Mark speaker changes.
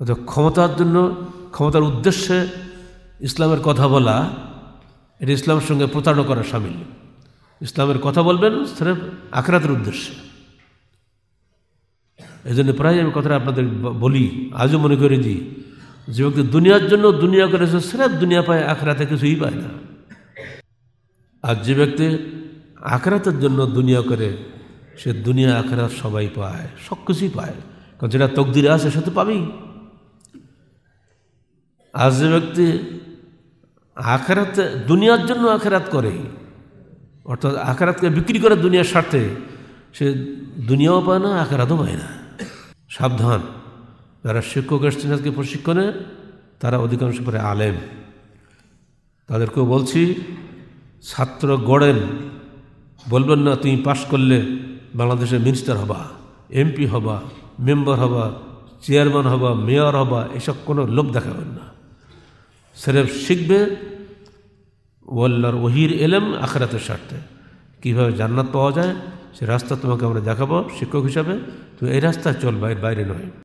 Speaker 1: অর্থাৎ ক্ষমতার জন্য ক্ষমতার উদ্দেশ্যে ইসলামের কথা বলা এটা ইসলামের সঙ্গে প্রতারণা করা সামিল ইসলামের কথা বলবেন স্রেফ আখরাতের উদ্দেশ্যে এই জন্য প্রায় আমি কথাটা আপনাদের বলি আজও মনে করে দিই যে ব্যক্তি দুনিয়ার জন্য দুনিয়া করেছে সেরা দুনিয়া পায় আখরাতে কিছুই পায় না আর যে ব্যক্তি আখরাতের জন্য দুনিয়া করে সে দুনিয়া আখরাত সবাই পায়
Speaker 2: সব কিছুই পায়
Speaker 1: কারণ যেটা তকদিরে আছে সে তো পাবেই আর যে ব্যক্তি আখেরাতে দুনিয়ার জন্য আখেরাত করে অর্থাৎ আখেরাতকে বিক্রি করে দুনিয়ার স্বার্থে সে দুনিয়াও পায় না আখেরাতও পায় না সাবধান যারা শিক্ষক এসছেন আজকে প্রশিক্ষণে তারা অধিকাংশ পরে আলেম তাদেরকেও বলছি ছাত্র গড়েন বলবেন না তুমি পাশ করলে বাংলাদেশের মিনিস্টার হবা এমপি হবা মেম্বার হবা চেয়ারম্যান হবা মেয়র হবা এসব কোনো লোভ দেখাবেন না সেরেফ শিখবে ওয়াল্লার ওহির এলেম আখরাতের স্বার্থে কীভাবে জান্নাত পাওয়া যায় সে রাস্তা তোমাকে আমরা দেখাবো শিক্ষক হিসাবে তুমি এই রাস্তায় চলবে বাইরে নয়